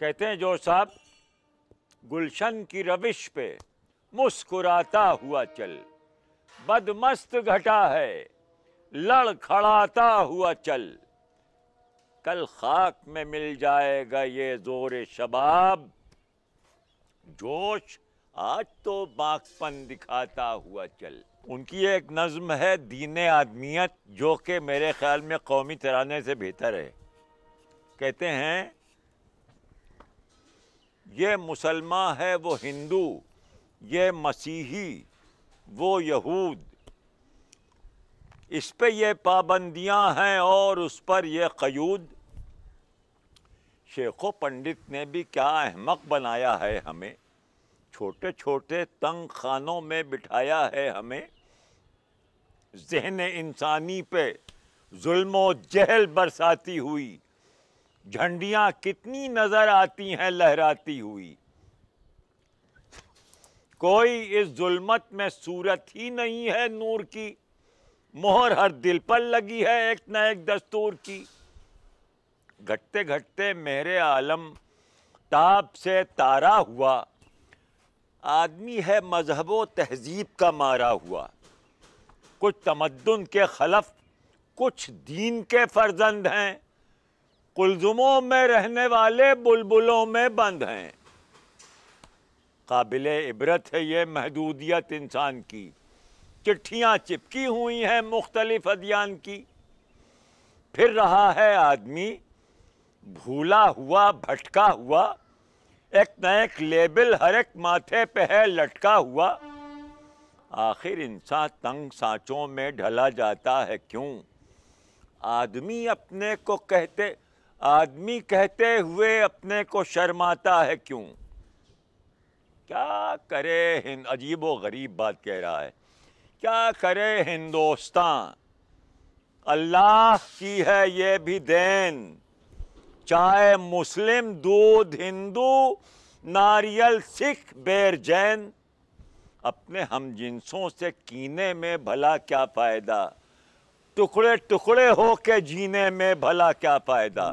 کہتے ہیں جو صاحب گلشن کی روش پہ مسکراتا ہوا چل بدمست گھٹا ہے لڑ کھڑاتا ہوا چل کل خاک میں مل جائے گا یہ زور شباب جوش آج تو باغ پن دکھاتا ہوا چل ان کی ایک نظم ہے دین آدمیت جو کہ میرے خیال میں قومی ترانے سے بہتر ہے کہتے ہیں یہ مسلمان ہے وہ ہندو یہ مسیحی وہ یہود اس پہ یہ پابندیاں ہیں اور اس پر یہ قیود شیخو پنڈت نے بھی کیا احمق بنایا ہے ہمیں چھوٹے چھوٹے تنگ خانوں میں بٹھایا ہے ہمیں ذہن انسانی پہ ظلم و جہل برساتی ہوئی جھنڈیاں کتنی نظر آتی ہیں لہراتی ہوئی کوئی اس ظلمت میں صورت ہی نہیں ہے نور کی مہر ہر دل پر لگی ہے ایک نہ ایک دستور کی گھٹتے گھٹتے میرے عالم تاب سے تارا ہوا آدمی ہے مذہب و تہذیب کا مارا ہوا کچھ تمدن کے خلف کچھ دین کے فرزند ہیں قلزموں میں رہنے والے بلبلوں میں بند ہیں قابل عبرت ہے یہ محدودیت انسان کی چٹھیاں چپکی ہوئی ہیں مختلف کی پھر رہا ہے آدمی بھولا ہوا بھٹکا ہوا ایک نہ ایک لیبل ہر ایک ماتھے پہ ہے لٹکا ہوا آخر انسان تنگ سانچوں میں ڈھلا جاتا ہے کیوں آدمی اپنے کو کہتے آدمی کہتے ہوئے اپنے کو شرماتا ہے کیوں کیا کرے ہند عجیب و غریب بات کہہ رہا ہے کیا کرے ہندوستان اللہ کی ہے یہ بھی دین چاہے مسلم دودھ ہندو ناریل سکھ بیر جین اپنے ہم جنسوں سے کینے میں بھلا کیا فائدہ ٹکڑے ٹکڑے ہو کے جینے میں بھلا کیا فائدہ